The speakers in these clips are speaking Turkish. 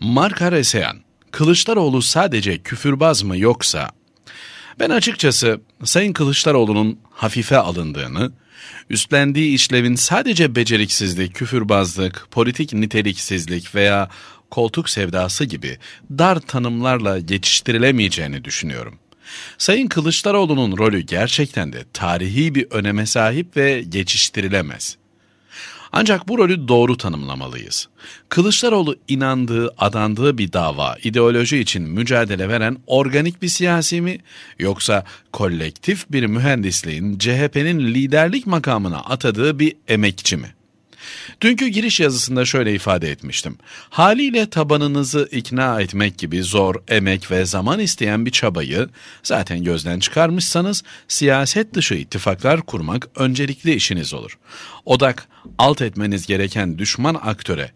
Mark Areseyan, Kılıçdaroğlu sadece küfürbaz mı yoksa? Ben açıkçası Sayın Kılıçdaroğlu'nun hafife alındığını, üstlendiği işlevin sadece beceriksizlik, küfürbazlık, politik niteliksizlik veya koltuk sevdası gibi dar tanımlarla geçiştirilemeyeceğini düşünüyorum. Sayın Kılıçdaroğlu'nun rolü gerçekten de tarihi bir öneme sahip ve geçiştirilemez. Ancak bu rolü doğru tanımlamalıyız. Kılıçdaroğlu inandığı, adandığı bir dava, ideoloji için mücadele veren organik bir siyasi mi yoksa kolektif bir mühendisliğin CHP'nin liderlik makamına atadığı bir emekçi mi? Dünkü giriş yazısında şöyle ifade etmiştim. Haliyle tabanınızı ikna etmek gibi zor, emek ve zaman isteyen bir çabayı zaten gözden çıkarmışsanız siyaset dışı ittifaklar kurmak öncelikli işiniz olur. Odak alt etmeniz gereken düşman aktöre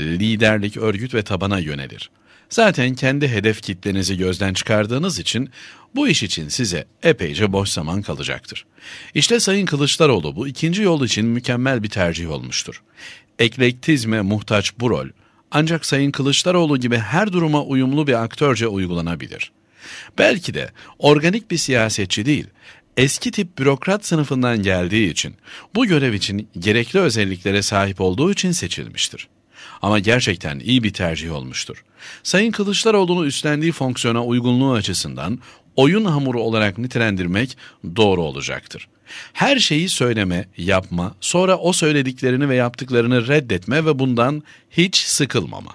liderlik, örgüt ve tabana yönelir. Zaten kendi hedef kitlenizi gözden çıkardığınız için bu iş için size epeyce boş zaman kalacaktır. İşte Sayın Kılıçdaroğlu bu ikinci yol için mükemmel bir tercih olmuştur. Eklektizme muhtaç bu rol ancak Sayın Kılıçdaroğlu gibi her duruma uyumlu bir aktörce uygulanabilir. Belki de organik bir siyasetçi değil, eski tip bürokrat sınıfından geldiği için, bu görev için gerekli özelliklere sahip olduğu için seçilmiştir. Ama gerçekten iyi bir tercih olmuştur. Sayın Kılıçdaroğlu'nu üstlendiği fonksiyona uygunluğu açısından oyun hamuru olarak nitelendirmek doğru olacaktır. Her şeyi söyleme, yapma, sonra o söylediklerini ve yaptıklarını reddetme ve bundan hiç sıkılmama.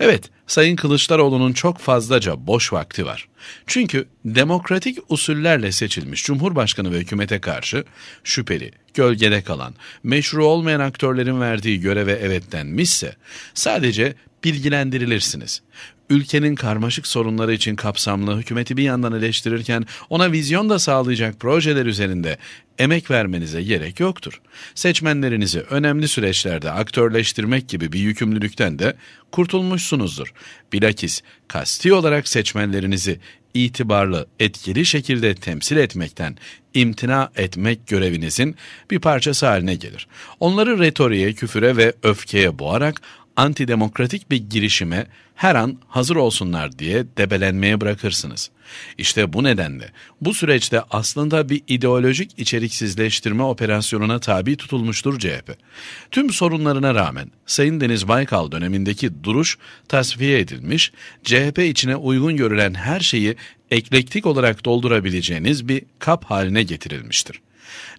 Evet, Sayın Kılıçdaroğlu'nun çok fazlaca boş vakti var. Çünkü demokratik usullerle seçilmiş Cumhurbaşkanı ve hükümete karşı şüpheli, gölgede kalan, meşru olmayan aktörlerin verdiği göreve evet denmişse sadece bilgilendirilirsiniz. Ülkenin karmaşık sorunları için kapsamlı hükümeti bir yandan eleştirirken ona vizyon da sağlayacak projeler üzerinde emek vermenize gerek yoktur. Seçmenlerinizi önemli süreçlerde aktörleştirmek gibi bir yükümlülükten de kurtulmuşsunuzdur. Bilakis kasti olarak seçmenlerinizi itibarlı, etkili şekilde temsil etmekten imtina etmek görevinizin bir parçası haline gelir. Onları retoriğe, küfüre ve öfkeye boğarak antidemokratik bir girişime her an hazır olsunlar diye debelenmeye bırakırsınız. İşte bu nedenle bu süreçte aslında bir ideolojik içeriksizleştirme operasyonuna tabi tutulmuştur CHP. Tüm sorunlarına rağmen Sayın Deniz Baykal dönemindeki duruş tasfiye edilmiş, CHP içine uygun görülen her şeyi eklektik olarak doldurabileceğiniz bir kap haline getirilmiştir.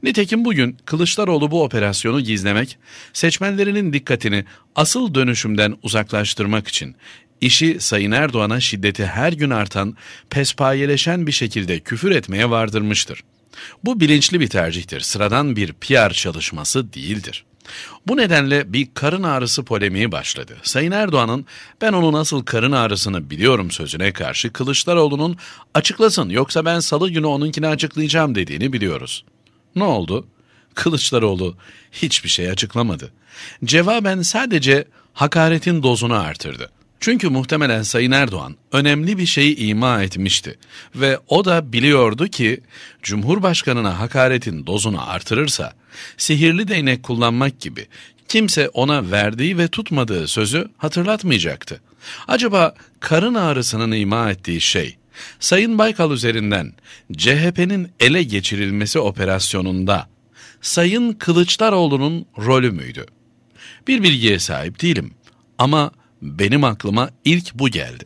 Nitekim bugün Kılıçdaroğlu bu operasyonu gizlemek, seçmenlerinin dikkatini asıl dönüşümden uzaklaştırmak için işi Sayın Erdoğan'a şiddeti her gün artan, pespayeleşen bir şekilde küfür etmeye vardırmıştır. Bu bilinçli bir tercihtir, sıradan bir PR çalışması değildir. Bu nedenle bir karın ağrısı polemiği başladı. Sayın Erdoğan'ın ben onu nasıl karın ağrısını biliyorum sözüne karşı Kılıçdaroğlu'nun açıklasın yoksa ben salı günü onunkini açıklayacağım dediğini biliyoruz. Ne oldu? Kılıçdaroğlu hiçbir şey açıklamadı. Cevaben sadece hakaretin dozunu artırdı. Çünkü muhtemelen Sayın Erdoğan önemli bir şeyi ima etmişti ve o da biliyordu ki Cumhurbaşkanına hakaretin dozunu artırırsa sihirli değnek kullanmak gibi kimse ona verdiği ve tutmadığı sözü hatırlatmayacaktı. Acaba karın ağrısının ima ettiği şey Sayın Baykal üzerinden CHP'nin ele geçirilmesi operasyonunda Sayın Kılıçdaroğlu'nun rolü müydü? Bir bilgiye sahip değilim ama benim aklıma ilk bu geldi.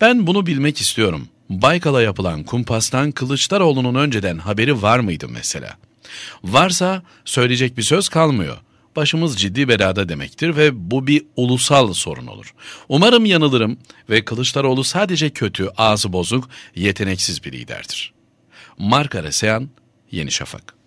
Ben bunu bilmek istiyorum. Baykal'a yapılan kumpastan Kılıçdaroğlu'nun önceden haberi var mıydı mesela? Varsa söyleyecek bir söz kalmıyor. Başımız ciddi belada demektir ve bu bir ulusal sorun olur. Umarım yanılırım ve Kılıçdaroğlu sadece kötü, ağzı bozuk, yeteneksiz bir liderdir. Mark Araseyan, Yeni Şafak